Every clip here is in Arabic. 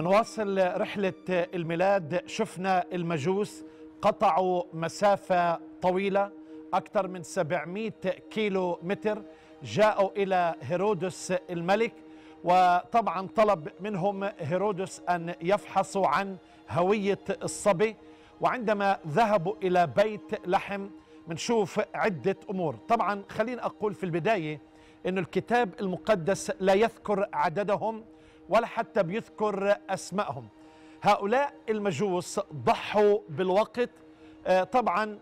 نواصل رحلة الميلاد شفنا المجوس قطعوا مسافة طويلة أكثر من 700 كيلو متر جاءوا إلى هيرودس الملك وطبعا طلب منهم هيرودس أن يفحصوا عن هوية الصبي وعندما ذهبوا إلى بيت لحم بنشوف عدة أمور طبعا خليني أقول في البداية أن الكتاب المقدس لا يذكر عددهم ولا حتى بيذكر أسمائهم هؤلاء المجوس ضحوا بالوقت آه، طبعا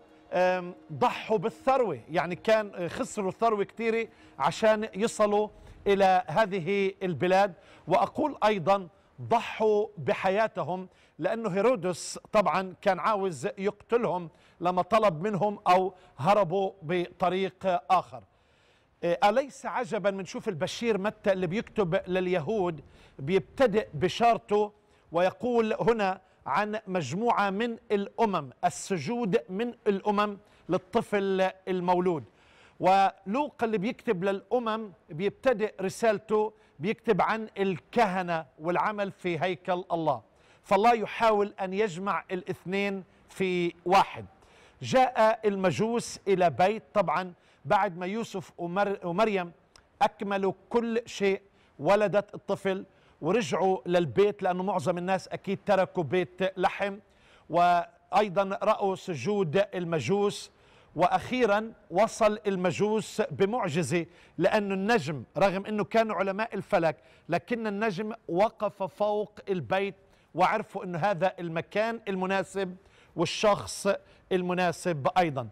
ضحوا بالثروة يعني كان آه، خسروا الثروة كثيرة عشان يصلوا إلى هذه البلاد وأقول أيضا ضحوا بحياتهم لأنه هيرودس طبعا كان عاوز يقتلهم لما طلب منهم أو هربوا بطريق آخر إيه، أليس عجبا من شوف البشير متى اللي بيكتب لليهود بيبتدئ بشارته ويقول هنا عن مجموعة من الأمم السجود من الأمم للطفل المولود ولوقا اللي بيكتب للأمم بيبتدئ رسالته بيكتب عن الكهنة والعمل في هيكل الله فالله يحاول أن يجمع الاثنين في واحد جاء المجوس إلى بيت طبعا بعد ما يوسف ومر ومريم أكملوا كل شيء ولدت الطفل ورجعوا للبيت لأنه معظم الناس أكيد تركوا بيت لحم وأيضا رأوا سجود المجوس واخيرا وصل المجوس بمعجزه لأن النجم رغم انه كانوا علماء الفلك لكن النجم وقف فوق البيت وعرفوا انه هذا المكان المناسب والشخص المناسب ايضا